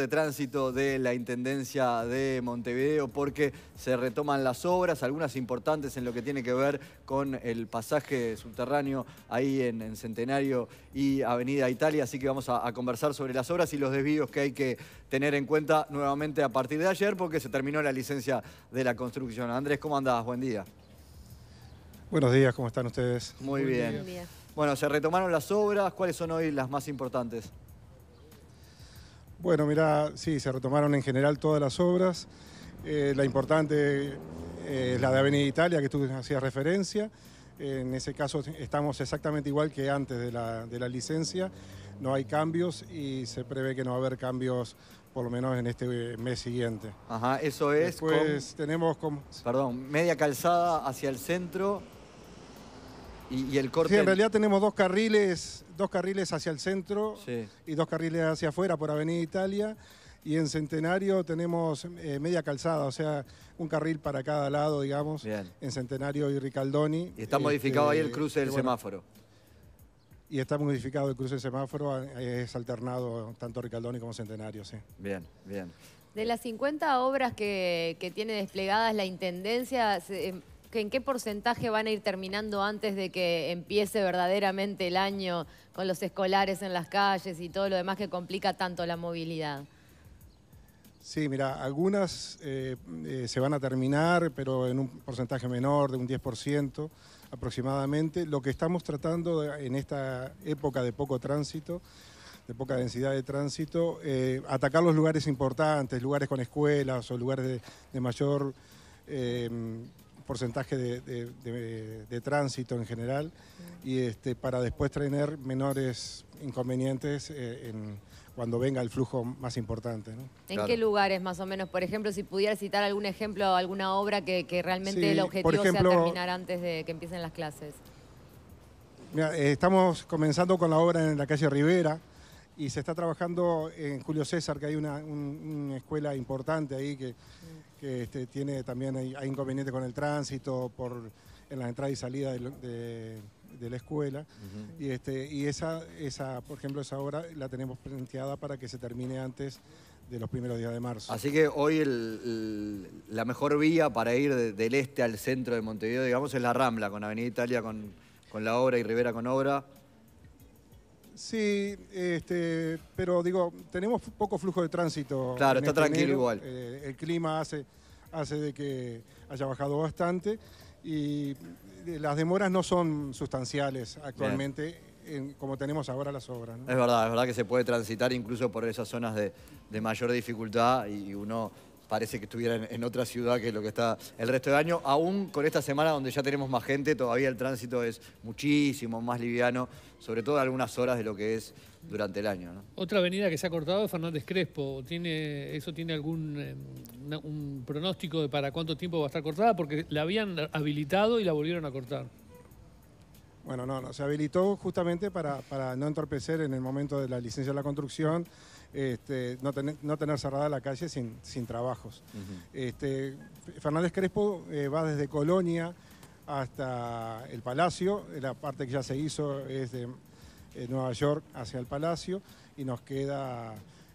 de tránsito de la Intendencia de Montevideo porque se retoman las obras, algunas importantes en lo que tiene que ver con el pasaje subterráneo ahí en, Centenario y Avenida Italia, así que vamos a, conversar sobre las obras y los desvíos que hay que tener en cuenta nuevamente a partir de ayer porque se terminó la licencia de la construcción. Andrés, ¿cómo andás? Buen día. Buenos días, ¿cómo están ustedes? Muy, bien. bien. Bueno, se retomaron las obras, ¿cuáles son hoy las más importantes? Bueno, mira, sí, se retomaron en general todas las obras. Eh, la importante eh, es la de Avenida Italia, que tú hacías referencia. en ese caso estamos exactamente igual que antes de la, licencia. No hay cambios y se prevé que no va a haber cambios por lo menos en este eh, mes siguiente. Ajá, eso es. Pues tenemos como... Perdón, media calzada hacia el centro Sí, en realidad tenemos dos carriles, dos carriles hacia el centro y dos carriles hacia afuera por Avenida Italia. Y en Centenario tenemos eh, media calzada, o sea, un carril para cada lado, digamos, en Centenario y Ricaldoni. Y está modificado ahí el este, cruce del semáforo y está modificado el cruce del semáforo, es alternado tanto Ricaldoni como Centenario, sí. Bien, bien. De las 50 obras que, tiene desplegadas la Intendencia, em, ¿en qué porcentaje van a ir terminando antes de que empiece verdaderamente el año con los escolares en las calles y todo lo demás que complica tanto la movilidad? Sí, mira, algunas eh, eh, se van a terminar, pero en un porcentaje menor, de un 10% aproximadamente. Lo que estamos tratando en esta época de poco tránsito, de poca densidad de tránsito, eh, atacar los lugares importantes, lugares con escuelas o lugares de mayor porcentaje de, tránsito en general y este, para después tener menores inconvenientes eh, en, cuando venga el flujo más importante. ¿En qué lugares más o menos? Por ejemplo, si pudiera citar algún ejemplo, alguna obra que, realmente el objetivo sea terminar antes de que empiecen las clases. Mira, eh, estamos comenzando con la obra en la calle Rivera y se está trabajando en Julio César, que hay una escuela importante ahí que... Mm que este, tiene también hay, inconvenientes con el tránsito por en las entradas y salidas de, la escuela y este y esa esa por ejemplo esa obra la tenemos planteada para que se termine antes de los primeros días de marzo. Así que hoy la mejor vía para ir del este al centro de Montevideo, digamos, es la Rambla, con Avenida Italia con, con la obra y Rivera con obra. Sí, este, pero digo, tenemos poco flujo de tránsito. Claro, está este tranquilo igual. Eh, el clima hace, hace de que haya bajado bastante y eh, las demoras no son sustanciales actualmente como tenemos ahora las obras. Es verdad, es verdad que se puede transitar incluso por esas zonas de, mayor dificultad y uno parece que estuviera en, otra ciudad que lo que está el resto del año. Aún con esta semana donde ya tenemos más gente, todavía el tránsito es muchísimo más liviano sobre todo algunas horas de lo que es durante el año. Otra avenida que se ha cortado es Fernández Crespo. ¿Tiene, ¿Eso tiene algún eh, pronóstico de para cuánto tiempo va a estar cortada? Porque la habían habilitado y la volvieron a cortar. Bueno, no, no, se habilitó justamente para, para no entorpecer en el momento de la licencia de la construcción, este, no, no, tener cerrada la calle sin, sin trabajos. este, Fernández Crespo eh, va desde Colonia, hasta el Palacio, la parte que ya se hizo es de eh, Nueva York hacia el Palacio y nos queda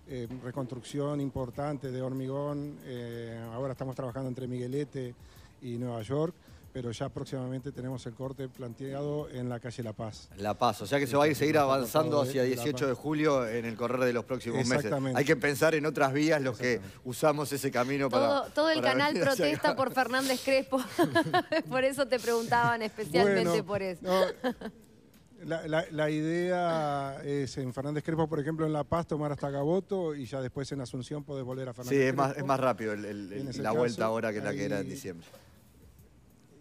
eh, reconstrucción importante de hormigón, eh, ahora estamos trabajando entre Miguelete y Nueva York pero ya próximamente tenemos el corte planteado en la calle La Paz. La Paz, o sea que se va a seguir avanzando hacia 18 eh, de julio en el correr de los próximos meses. Hay que pensar en otras vías los que usamos ese camino para... Todo el canal protesta por Fernández Crespo, por eso te preguntaban especialmente por eso. la, idea es en Fernández Crespo, por ejemplo, en La Paz tomar hasta Gaboto y ya después en Asunción podés volver a Fernández Sí, es más, es más rápido la vuelta ahora que la que era en diciembre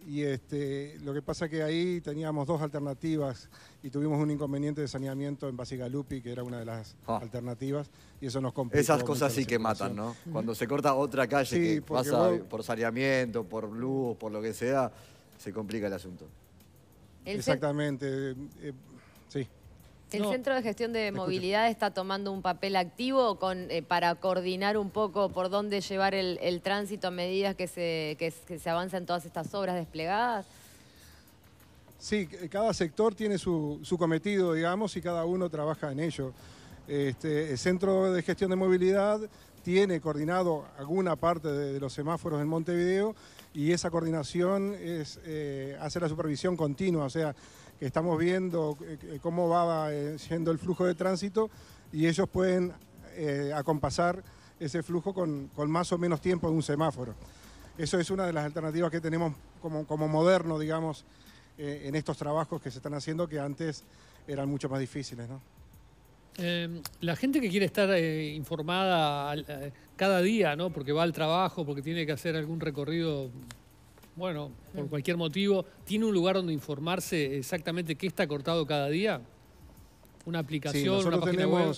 y este, lo que pasa es que ahí teníamos dos alternativas y tuvimos un inconveniente de saneamiento en Basigalupi, que era una de las ah. alternativas, y eso nos complicó. Esas cosas sí que matan, ¿no? Cuando se corta otra calle que pasa por saneamiento, por luz, por lo que sea, se complica el asunto. Exactamente. Eh, eh, sí. ¿El Centro de Gestión de Movilidad está tomando un papel activo eh, para coordinar un poco por dónde llevar el, tránsito a medida que se, que, en avanzan todas estas obras desplegadas? Sí, cada sector tiene su, cometido, digamos, y cada uno trabaja en ello. Este, el Centro de Gestión de Movilidad tiene coordinado alguna parte de, los semáforos en Montevideo y esa coordinación eh, hace la supervisión continua, o sea, que estamos viendo eh, eh, cómo va eh, siendo el flujo de tránsito y ellos pueden acompasar ese flujo con, más o menos tiempo de un semáforo. Eso es una de las alternativas que tenemos como, como moderno, digamos, en estos trabajos que se están haciendo que antes eran mucho más difíciles. Em, la gente que quiere estar informada cada día, ¿no? porque va al trabajo, porque tiene que hacer algún recorrido bueno, por mm. cualquier motivo, ¿tiene un lugar donde informarse exactamente qué está cortado cada día? ¿Una aplicación, una página web?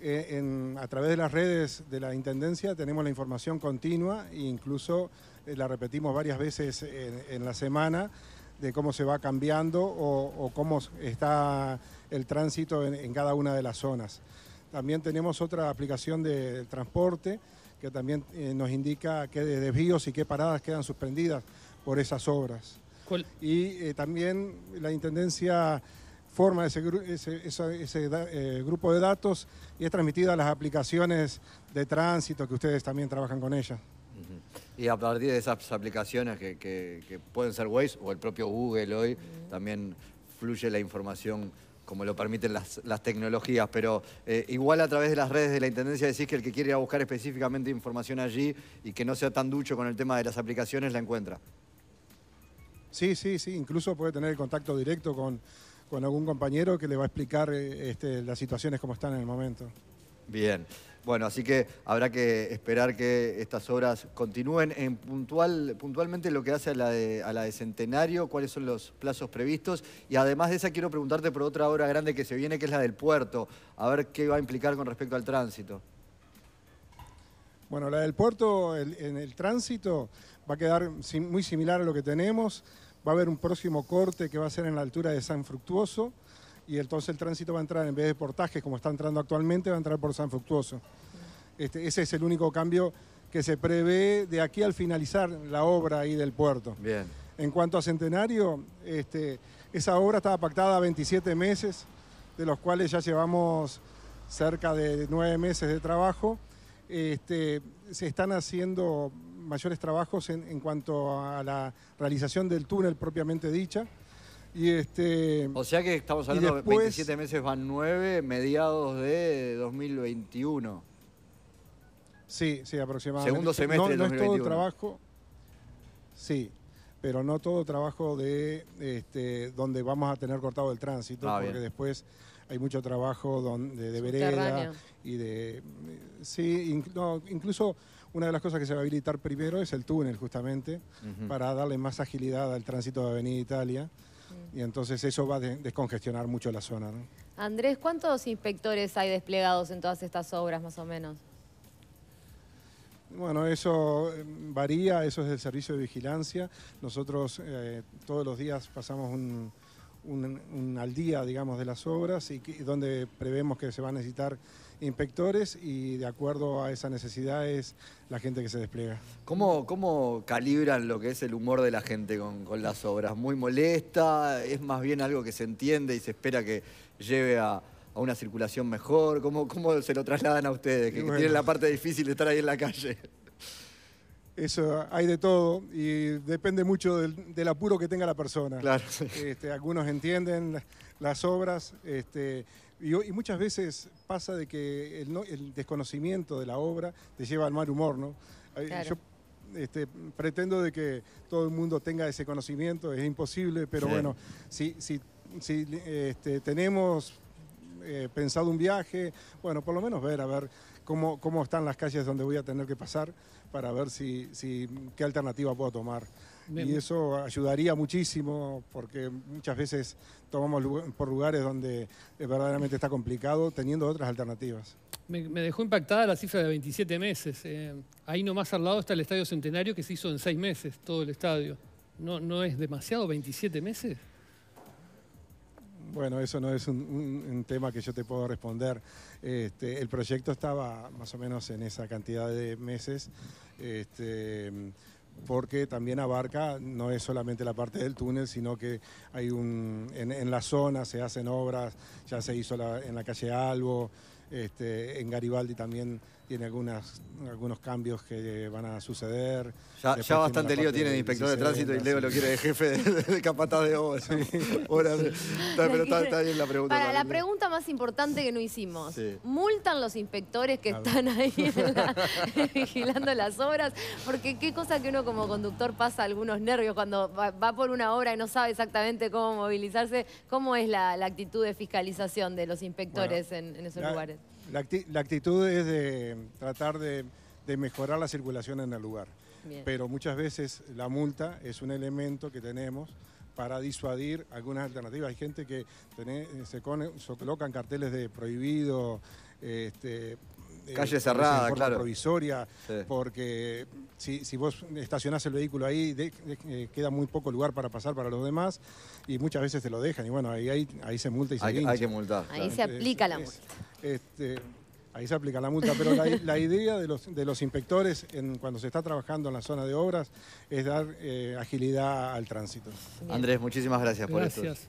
Eh, a través de las redes de la Intendencia tenemos la información continua e incluso eh, la repetimos varias veces en, la semana de cómo se va cambiando o, cómo está el tránsito en cada una de las zonas. También tenemos otra aplicación de transporte que también eh, nos indica qué desvíos y qué paradas quedan suspendidas por esas obras. Y eh, también la Intendencia forma ese, eh, grupo de datos y es transmitida a las aplicaciones de tránsito que ustedes también trabajan con ellas. Y a partir de esas aplicaciones que, pueden ser Waze o el propio Google hoy, también fluye la información como lo permiten las, las tecnologías, pero eh, igual a través de las redes de la Intendencia decís que el que quiere ir a buscar específicamente información allí y que no sea tan ducho con el tema de las aplicaciones, la encuentra. Sí, sí, sí, incluso puede tener contacto directo con, con algún compañero que le va a explicar eh, este, las situaciones como están en el momento. Bien. Bueno, así que habrá que esperar que estas obras continúen. En puntual, puntualmente lo que hace a la, de, a la de Centenario, cuáles son los plazos previstos. Y además de esa quiero preguntarte por otra obra grande que se viene, que es la del puerto. A ver qué va a implicar con respecto al tránsito. Bueno, la del puerto en el tránsito va a quedar muy similar a lo que tenemos. Va a haber un próximo corte que va a ser en la altura de San Fructuoso y entonces el tránsito va a entrar en vez de portajes como está entrando actualmente, va a entrar por San Fructuoso. Este, ese es el único cambio que se prevé de aquí al finalizar la obra ahí del puerto. Bien. En cuanto a Centenario, este, esa obra estaba pactada a 27 meses, de los cuales ya llevamos cerca de 9 meses de trabajo. Este, se están haciendo mayores trabajos en, cuanto a la realización del túnel propiamente dicha este, o sea que estamos hablando de 27 meses van 9, mediados de 2021. Sí, sí, aproximadamente. Segundo semestre no, no es todo trabajo, sí, pero no todo trabajo de este, donde vamos a tener cortado el tránsito, ah, porque después hay mucho trabajo donde, de vereda y de... Sí, incluso una de las cosas que se va a habilitar primero es el túnel, justamente, para darle más agilidad al tránsito de Avenida Italia y entonces eso va a descongestionar mucho la zona. Andrés, ¿cuántos inspectores hay desplegados en todas estas obras más o menos? Bueno, eso eh, varía, eso es del servicio de vigilancia. Nosotros eh, todos los días pasamos un, un, al día, digamos, de las obras y donde prevemos que se van a necesitar inspectores y de acuerdo a esas necesidad es la gente que se despliega. ¿Cómo, calibran lo que es el humor de la gente con, las obras? ¿Muy molesta? ¿Es más bien algo que se entiende y se espera que lleve a, una circulación mejor? ¿Cómo, se lo trasladan a ustedes, que tienen la parte difícil de estar ahí en la calle? eso hay de todo y depende mucho del, apuro que tenga la persona. Claro. Este, algunos entienden las obras este, y, muchas veces pasa de que el, desconocimiento de la obra te lleva al mal humor, ¿no? Yo este, pretendo de que todo el mundo tenga ese conocimiento, es imposible, pero bueno, si, tenemos eh, pensado un viaje, bueno, por lo menos ver, a ver cómo, están las calles donde voy a tener que pasar para ver si, qué alternativa puedo tomar. Y eso ayudaría muchísimo porque muchas veces tomamos por lugares donde verdaderamente está complicado teniendo otras alternativas. Me, dejó impactada la cifra de 27 meses. Eh. ahí nomás al lado está el Estadio Centenario que se hizo en seis meses, todo el estadio. ¿No, no es demasiado 27 meses? Bueno, eso no es un, tema que yo te puedo responder. Este, el proyecto estaba más o menos en esa cantidad de meses, este, porque también abarca, no es solamente la parte del túnel, sino que hay un, en, la zona se hacen obras, ya se hizo en la calle Albo, este, en Garibaldi también tiene algunas, algunos cambios que van a suceder. Ya, bastante lío tiene el inspector de tránsito y Leo lo quiere de jefe de, capataz de obra. pero está, bien la pregunta. Para la pregunta más importante que no hicimos. ¿Multan los inspectores que están ahí vigilando las obras? Porque qué cosa que uno como conductor pasa algunos nervios cuando va, por una obra y no sabe exactamente cómo movilizarse. ¿Cómo es la, actitud de fiscalización de los inspectores en, esos lugares? La, actitud es de tratar de, mejorar la circulación en el lugar. Pero muchas veces la multa es un elemento que tenemos para disuadir algunas alternativas. Hay gente que se, colocan carteles de prohibido, este, eh, calle cerrada, claro. provisoria, porque si, vos estacionás el vehículo ahí, eh, queda muy poco lugar para pasar para los demás y muchas veces te lo dejan y bueno, ahí, se multa y se hay, hay que multar. Ahí se aplica la multa. Este, ahí se aplica la multa, pero la, idea de los, de los inspectores en, cuando se está trabajando en la zona de obras es dar eh, agilidad al tránsito. Andrés, muchísimas gracias, por estos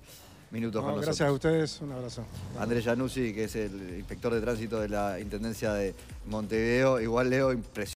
minutos con nosotros. Gracias a ustedes, un abrazo. Andrés Januzzi, que es el inspector de tránsito de la Intendencia de Montevideo, igual leo impresionante.